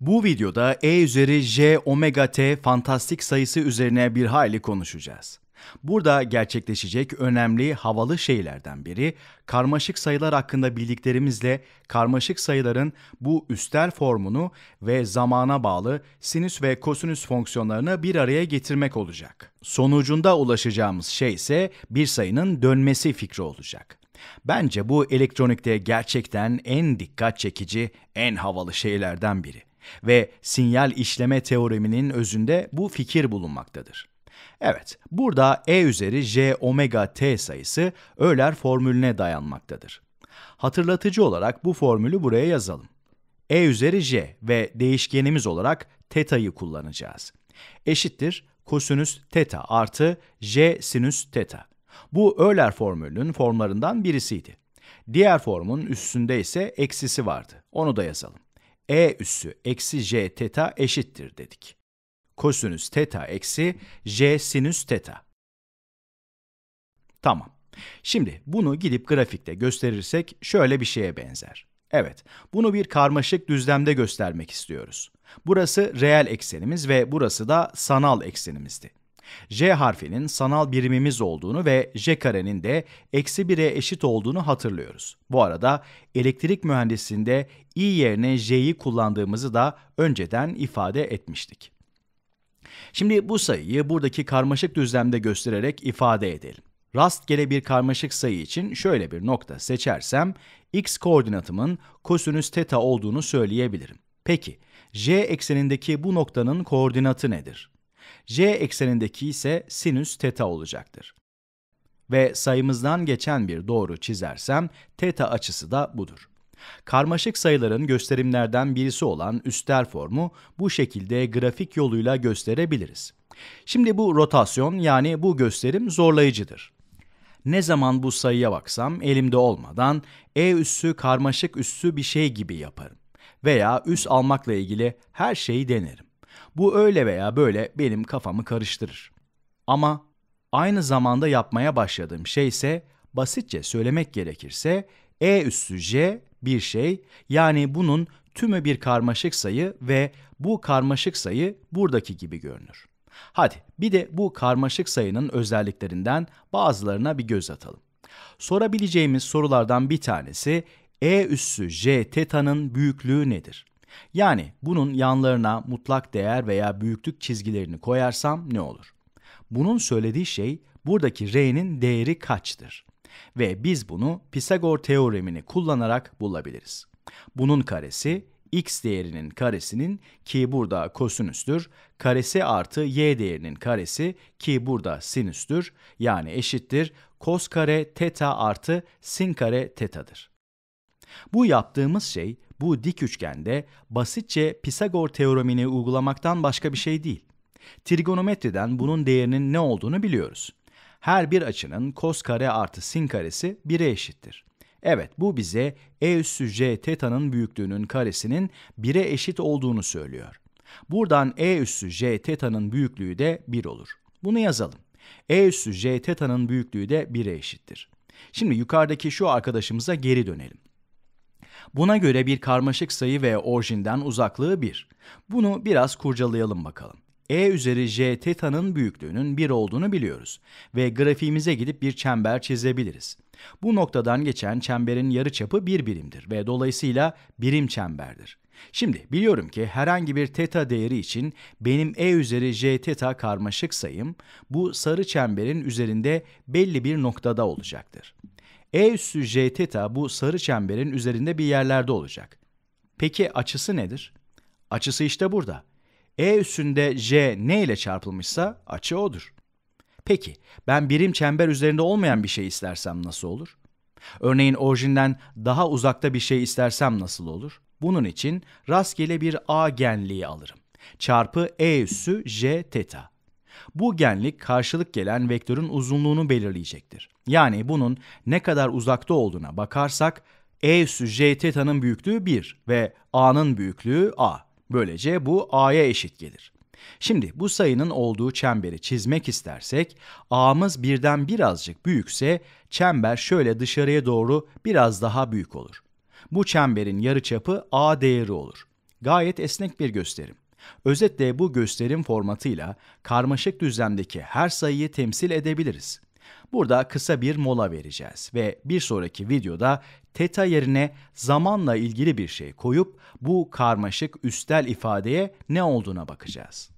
Bu videoda E üzeri J omega T fantastik sayısı üzerine bir hayli konuşacağız. Burada gerçekleşecek önemli havalı şeylerden biri karmaşık sayılar hakkında bildiklerimizle karmaşık sayıların bu üstel formunu ve zamana bağlı sinüs ve kosinüs fonksiyonlarını bir araya getirmek olacak. Sonucunda ulaşacağımız şey ise bir sayının dönmesi fikri olacak. Bence bu elektronikte gerçekten en dikkat çekici, en havalı şeylerden biri ve sinyal işleme teoreminin özünde bu fikir bulunmaktadır. Evet, burada E üzeri J omega t sayısı Euler formülüne dayanmaktadır. Hatırlatıcı olarak bu formülü buraya yazalım. E üzeri J ve değişkenimiz olarak teta'yı kullanacağız. Eşittir kosinüs teta artı J sinüs teta. Bu Euler formülünün formlarından birisiydi. Diğer formun üstünde ise eksisi vardı. Onu da yazalım e üssü eksi j teta eşittir dedik. Kosinüs teta eksi j sinüs teta. Tamam. Şimdi bunu gidip grafikte gösterirsek şöyle bir şeye benzer. Evet, bunu bir karmaşık düzlemde göstermek istiyoruz. Burası reel eksenimiz ve burası da sanal eksenimizdi. J harfinin sanal birimimiz olduğunu ve J karenin de eksi 1'e eşit olduğunu hatırlıyoruz. Bu arada elektrik mühendisinde i yerine J'yi kullandığımızı da önceden ifade etmiştik. Şimdi bu sayıyı buradaki karmaşık düzlemde göstererek ifade edelim. Rastgele bir karmaşık sayı için şöyle bir nokta seçersem x koordinatımın kosinüs teta olduğunu söyleyebilirim. Peki, j eksenindeki bu noktanın koordinatı nedir? J eksenindeki ise sinüs teta olacaktır. Ve sayımızdan geçen bir doğru çizersem teta açısı da budur. Karmaşık sayıların gösterimlerden birisi olan üster formu bu şekilde grafik yoluyla gösterebiliriz. Şimdi bu rotasyon yani bu gösterim zorlayıcıdır. Ne zaman bu sayıya baksam elimde olmadan e üssü karmaşık üssü bir şey gibi yaparım veya üs almakla ilgili her şeyi denerim. Bu öyle veya böyle benim kafamı karıştırır. Ama aynı zamanda yapmaya başladığım şey ise basitçe söylemek gerekirse E üstü J bir şey yani bunun tümü bir karmaşık sayı ve bu karmaşık sayı buradaki gibi görünür. Hadi bir de bu karmaşık sayının özelliklerinden bazılarına bir göz atalım. Sorabileceğimiz sorulardan bir tanesi E üssü J teta'nın büyüklüğü nedir? Yani bunun yanlarına mutlak değer veya büyüklük çizgilerini koyarsam ne olur? Bunun söylediği şey buradaki r'nin değeri kaçtır? Ve biz bunu Pisagor teoremini kullanarak bulabiliriz. Bunun karesi x değerinin karesinin ki burada kosinüstür, karesi artı y değerinin karesi ki burada sinüstür yani eşittir kos kare teta artı sin kare tetadır. Bu yaptığımız şey bu dik üçgende basitçe Pisagor teoremini uygulamaktan başka bir şey değil. Trigonometriden bunun değerinin ne olduğunu biliyoruz. Her bir açının kos kare artı sin karesi 1'e eşittir. Evet bu bize e üssü j teta'nın büyüklüğünün karesinin 1'e eşit olduğunu söylüyor. Buradan e üssü j teta'nın büyüklüğü de 1 olur. Bunu yazalım. E üssü j teta'nın büyüklüğü de 1'e eşittir. Şimdi yukarıdaki şu arkadaşımıza geri dönelim. Buna göre bir karmaşık sayı ve orijinden uzaklığı 1. Bunu biraz kurcalayalım bakalım. E üzeri J teta'nın büyüklüğünün 1 olduğunu biliyoruz ve grafiğimize gidip bir çember çizebiliriz. Bu noktadan geçen çemberin yarıçapı 1 birimdir ve dolayısıyla birim çemberdir. Şimdi biliyorum ki herhangi bir teta değeri için benim E üzeri J teta karmaşık sayım bu sarı çemberin üzerinde belli bir noktada olacaktır. E üssü j teta bu sarı çemberin üzerinde bir yerlerde olacak. Peki açısı nedir? Açısı işte burada. E üssünde j ne ile çarpılmışsa açı odur. Peki ben birim çember üzerinde olmayan bir şey istersem nasıl olur? Örneğin orijinden daha uzakta bir şey istersem nasıl olur? Bunun için rastgele bir A genliği alırım. Çarpı E üssü j teta. Bu genlik karşılık gelen vektörün uzunluğunu belirleyecektir. Yani bunun ne kadar uzakta olduğuna bakarsak E üssü J teta'nın büyüklüğü 1 ve A'nın büyüklüğü A. Böylece bu A'ya eşit gelir. Şimdi bu sayının olduğu çemberi çizmek istersek A'mız birden birazcık büyükse çember şöyle dışarıya doğru biraz daha büyük olur. Bu çemberin yarıçapı A değeri olur. Gayet esnek bir gösterim. Özetle bu gösterim formatıyla karmaşık düzlemdeki her sayıyı temsil edebiliriz. Burada kısa bir mola vereceğiz ve bir sonraki videoda teta yerine zamanla ilgili bir şey koyup bu karmaşık üstel ifadeye ne olduğuna bakacağız.